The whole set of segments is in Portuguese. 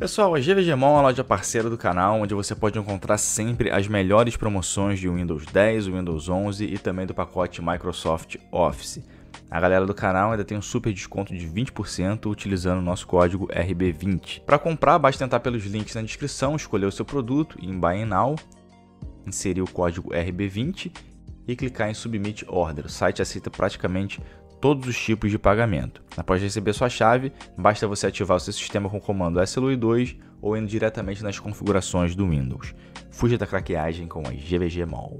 Pessoal, a GVGMON é uma loja parceira do canal, onde você pode encontrar sempre as melhores promoções de Windows 10, Windows 11 e também do pacote Microsoft Office. A galera do canal ainda tem um super desconto de 20% utilizando o nosso código RB20. Para comprar, basta entrar pelos links na descrição, escolher o seu produto em Buy Now, inserir o código RB20 e clicar em Submit Order. O site aceita praticamente todos os tipos de pagamento. Após receber sua chave, basta você ativar o seu sistema com o comando SLUI2 ou indo diretamente nas configurações do Windows. Fuja da craqueagem com a GVG Mall.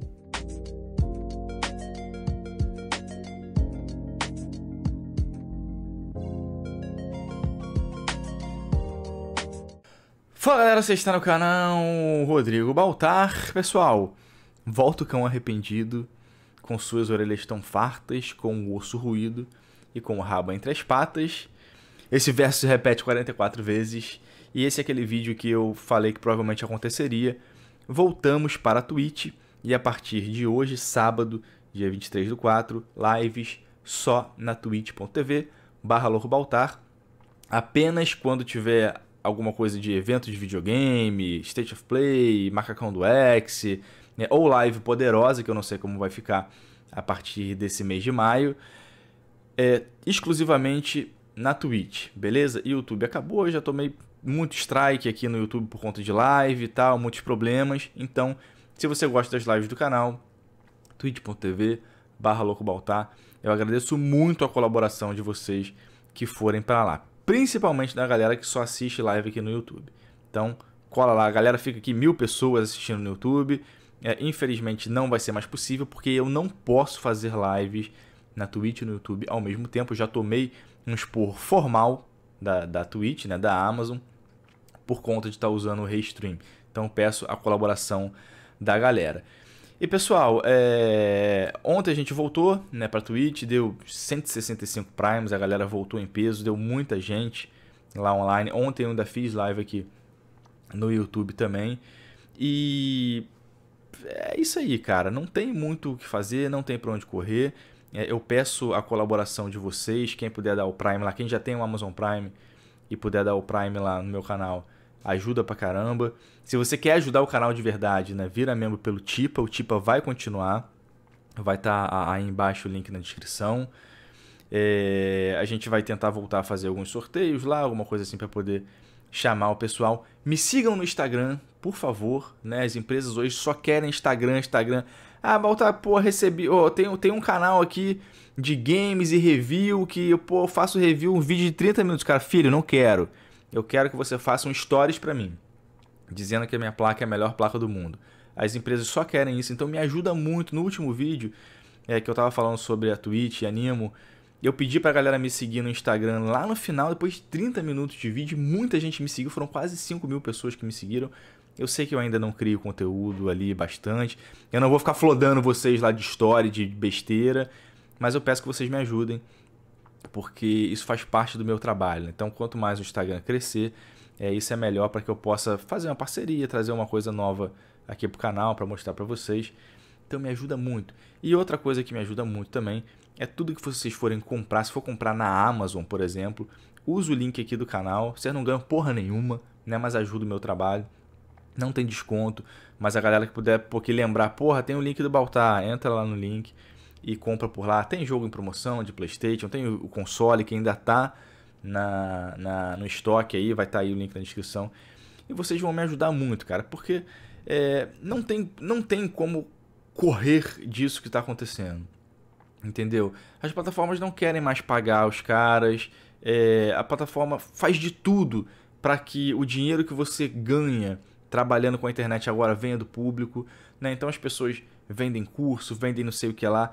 Fala galera, você está no canal Rodrigo Baltar. Pessoal, volta o cão arrependido com suas orelhas tão fartas, com o osso ruído e com o rabo entre as patas. Esse verso se repete 44 vezes, e esse é aquele vídeo que eu falei que provavelmente aconteceria. Voltamos para a Twitch, e a partir de hoje, sábado, dia 23 do 4, lives só na twitch.tv barra Apenas quando tiver alguma coisa de evento de videogame, State of Play, Macacão do X, né? ou live poderosa, que eu não sei como vai ficar a partir desse mês de maio, é, exclusivamente na Twitch, beleza? YouTube acabou, eu já tomei muito strike aqui no YouTube por conta de live e tal, muitos problemas. Então, se você gosta das lives do canal, twitch.tv barra loucobaltar, eu agradeço muito a colaboração de vocês que forem para lá, principalmente da galera que só assiste live aqui no YouTube. Então, cola lá, a galera fica aqui mil pessoas assistindo no YouTube, é, infelizmente não vai ser mais possível, porque eu não posso fazer lives na Twitch e no YouTube ao mesmo tempo. Eu já tomei um expor formal da, da Twitch, né, da Amazon, por conta de estar tá usando o Restream. Então peço a colaboração da galera. E pessoal, é... ontem a gente voltou né, para Twitch, deu 165 primes, a galera voltou em peso, deu muita gente lá online. Ontem eu ainda fiz live aqui no YouTube também. E é isso aí, cara. Não tem muito o que fazer, não tem para onde correr. É, eu peço a colaboração de vocês, quem puder dar o Prime lá, quem já tem o Amazon Prime e puder dar o Prime lá no meu canal, ajuda pra caramba. Se você quer ajudar o canal de verdade, né, vira membro pelo Tipa, o Tipa vai continuar. Vai estar tá aí embaixo o link na descrição. É, a gente vai tentar voltar a fazer alguns sorteios lá, alguma coisa assim para poder chamar o pessoal. Me sigam no Instagram, por favor, né? As empresas hoje só querem Instagram, Instagram. Ah, volta, pô, recebi. Oh, tem, tem um canal aqui de games e review que pô, eu faço review, um vídeo de 30 minutos. Cara, filho, não quero. Eu quero que você faça um stories para mim, dizendo que a minha placa é a melhor placa do mundo. As empresas só querem isso, então me ajuda muito. No último vídeo é, que eu tava falando sobre a Twitch e Animo, eu pedi pra galera me seguir no Instagram lá no final, depois de 30 minutos de vídeo, muita gente me seguiu, foram quase 5 mil pessoas que me seguiram. Eu sei que eu ainda não crio conteúdo ali bastante. Eu não vou ficar flodando vocês lá de história, de besteira, mas eu peço que vocês me ajudem, porque isso faz parte do meu trabalho. Né? Então, quanto mais o Instagram crescer, é, isso é melhor para que eu possa fazer uma parceria, trazer uma coisa nova aqui para o canal para mostrar para vocês. Então me ajuda muito. E outra coisa que me ajuda muito também é tudo que vocês forem comprar, se for comprar na Amazon, por exemplo, use o link aqui do canal, você não ganha porra nenhuma, né, mas ajuda o meu trabalho. Não tem desconto, mas a galera que puder porque lembrar, porra, tem o link do Baltar, entra lá no link e compra por lá. Tem jogo em promoção de PlayStation, tem o console que ainda tá na, na no estoque aí, vai estar tá aí o link na descrição. E vocês vão me ajudar muito, cara, porque é, não, tem, não tem como correr disso que está acontecendo. Entendeu? As plataformas não querem mais pagar os caras. É, a plataforma faz de tudo para que o dinheiro que você ganha trabalhando com a internet agora venha do público, né? Então as pessoas vendem curso, vendem não sei o que lá.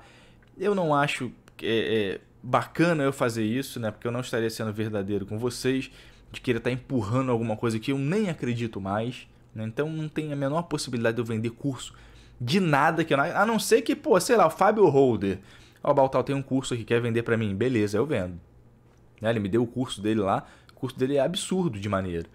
Eu não acho é, é, bacana eu fazer isso, né? Porque eu não estaria sendo verdadeiro com vocês, de querer estar tá empurrando alguma coisa que eu nem acredito mais, né? Então não tem a menor possibilidade de eu vender curso de nada que eu não... A não ser que, pô, sei lá, o Fábio Holder. Ó, o Baltal tem um curso que quer vender para mim. Beleza, eu vendo. Né? Ele me deu o curso dele lá. O curso dele é absurdo de maneira.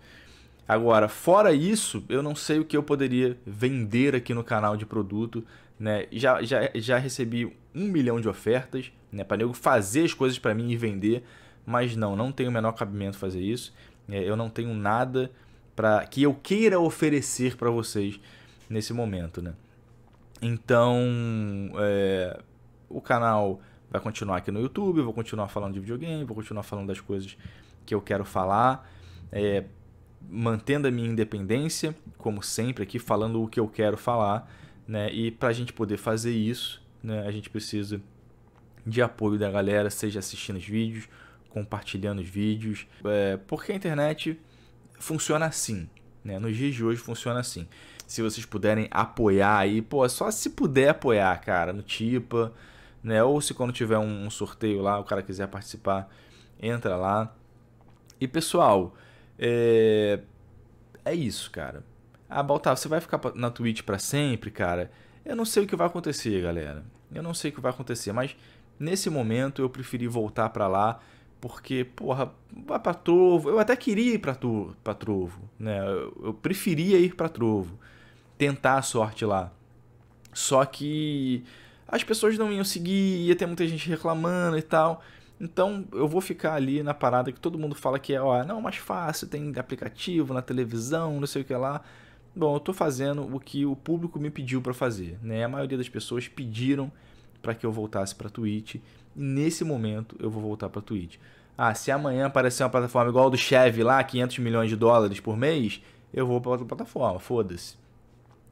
Agora, fora isso, eu não sei o que eu poderia vender aqui no canal de produto. Né? Já, já, já recebi um milhão de ofertas né? para nego fazer as coisas para mim e vender, mas não, não tem o menor cabimento fazer isso. Né? eu não tenho nada para que eu queira oferecer para vocês nesse momento. Né? Então, é, o canal vai continuar aqui no YouTube, vou continuar falando de videogame, vou continuar falando das coisas que eu quero falar. É, mantendo a minha independência, como sempre aqui, falando o que eu quero falar, né? E para a gente poder fazer isso, né, a gente precisa de apoio da galera, seja assistindo os vídeos, compartilhando os vídeos, é, porque a internet funciona assim, né? Nos dias de hoje funciona assim. Se vocês puderem apoiar aí, pô, é só se puder apoiar, cara, no Tipa, né? Ou se quando tiver um, um sorteio lá, o cara quiser participar, entra lá. E pessoal, é, é isso, cara. Ah, Baltar, você vai ficar na Twitch para sempre, cara? Eu não sei o que vai acontecer, galera. Eu não sei o que vai acontecer, mas nesse momento eu preferi voltar para lá porque, porra, vai pra Trovo. Eu até queria ir pra, tu, pra Trovo, né? Eu, eu preferia ir pra Trovo, tentar a sorte lá. Só que as pessoas não iam seguir, ia ter muita gente reclamando e tal. Então eu vou ficar ali na parada que todo mundo fala que é, ó, não, mais fácil, tem aplicativo na televisão, não sei o que lá. Bom, eu estou fazendo o que o público me pediu para fazer, né? A maioria das pessoas pediram para que eu voltasse para Twitch. E nesse momento eu vou voltar para Twitch. Ah, se amanhã aparecer uma plataforma igual a do Chevy lá, 500 milhões de dólares por mês, eu vou para outra plataforma, foda-se.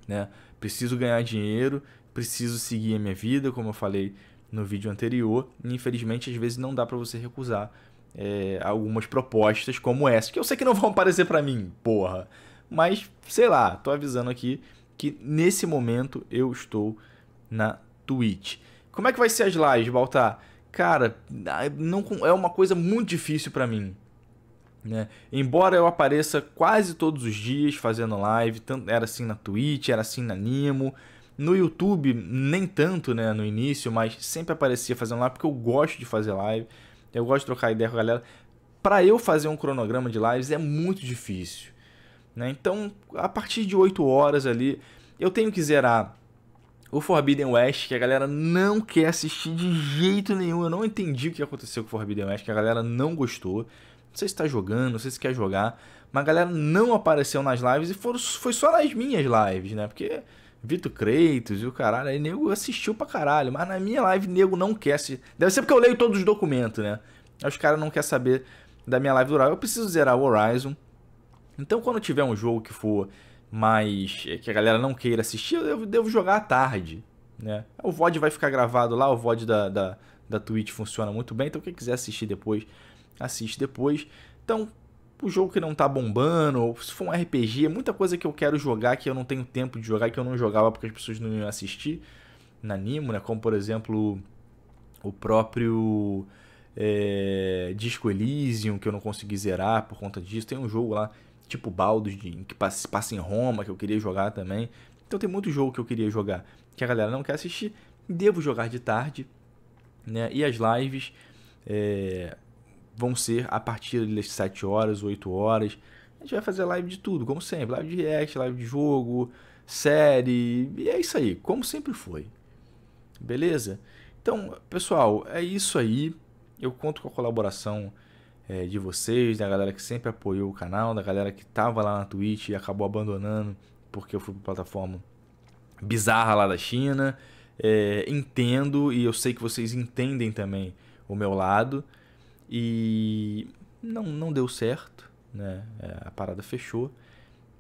Né? Preciso ganhar dinheiro, preciso seguir a minha vida, como eu falei no vídeo anterior. Infelizmente, às vezes não dá para você recusar é, algumas propostas como essa, que eu sei que não vão aparecer para mim, porra. Mas, sei lá, tô avisando aqui que nesse momento eu estou na Twitch. Como é que vai ser as lives, Baltar? Cara, não, é uma coisa muito difícil para mim. Né? Embora eu apareça quase todos os dias fazendo live, tanto, era assim na Twitch, era assim na Nimo, no YouTube, nem tanto, né, no início, mas sempre aparecia fazendo live porque eu gosto de fazer live. Eu gosto de trocar ideia com a galera. Para eu fazer um cronograma de lives é muito difícil. Né? Então, a partir de 8 horas ali, eu tenho que zerar o Forbidden West, que a galera não quer assistir de jeito nenhum. Eu não entendi o que aconteceu com o Forbidden West, que a galera não gostou. Não sei se está jogando, não sei se quer jogar. Mas a galera não apareceu nas lives e foram, foi só nas minhas lives, né? Porque Vitor Creitos e o caralho. Aí nego assistiu pra caralho. Mas na minha live, nego não quer se. Deve ser porque eu leio todos os documentos, né? Aí os caras não querem saber da minha live do Horizon. Eu preciso zerar o Horizon. Então quando tiver um jogo que for mais. Eh, que a galera não queira assistir, eu devo jogar à tarde. Né? O VOD vai ficar gravado lá, o VOD da, da, da Twitch funciona muito bem. Então quem quiser assistir depois, assiste depois. Então, o tipo jogo que não tá bombando, ou se for um RPG, é muita coisa que eu quero jogar que eu não tenho tempo de jogar, que eu não jogava porque as pessoas não iam assistir na Nimo, né? Como por exemplo o próprio é, Disco Elysium, que eu não consegui zerar por conta disso. Tem um jogo lá, tipo Baldos, que passa, passa em Roma, que eu queria jogar também. Então tem muito jogo que eu queria jogar que a galera não quer assistir. Devo jogar de tarde, né? E as lives. É, vão ser a partir das 7 horas, 8 horas. A gente vai fazer live de tudo, como sempre. Live de react, live de jogo, série. E é isso aí, como sempre foi. Beleza? Então, pessoal, é isso aí. Eu conto com a colaboração é, de vocês, da galera que sempre apoiou o canal, da galera que tava lá na Twitch e acabou abandonando porque eu fui pra plataforma bizarra lá da China. É, entendo e eu sei que vocês entendem também o meu lado. E não, não deu certo, né? É, a parada fechou,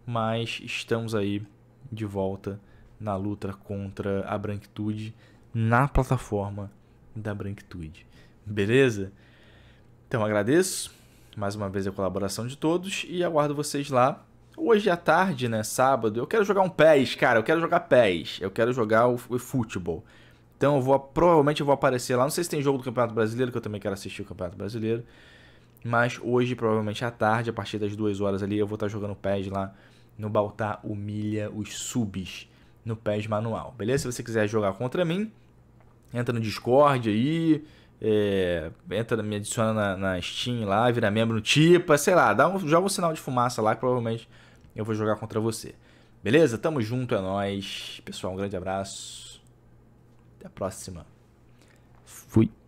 mas estamos aí de volta na luta contra a branquitude na plataforma da branquitude. Beleza? Então agradeço mais uma vez a colaboração de todos e aguardo vocês lá hoje à tarde, né, sábado. Eu quero jogar um pés cara, eu quero jogar pés eu quero jogar o, o futebol. Então eu vou, provavelmente eu vou aparecer lá. Não sei se tem jogo do Campeonato Brasileiro, que eu também quero assistir o Campeonato Brasileiro. Mas hoje, provavelmente à tarde, a partir das 2 horas ali, eu vou estar jogando PES lá no Baltar Humilha os Subs no PES manual, beleza? Se você quiser jogar contra mim, entra no Discord aí, é, entra, me adiciona na, na, Steam lá, vira membro no Tipa, sei lá, dá um, joga um sinal de fumaça lá que provavelmente eu vou jogar contra você. Beleza? Tamo junto, é nóis. Pessoal, um grande abraço. Até a próxima. Fui.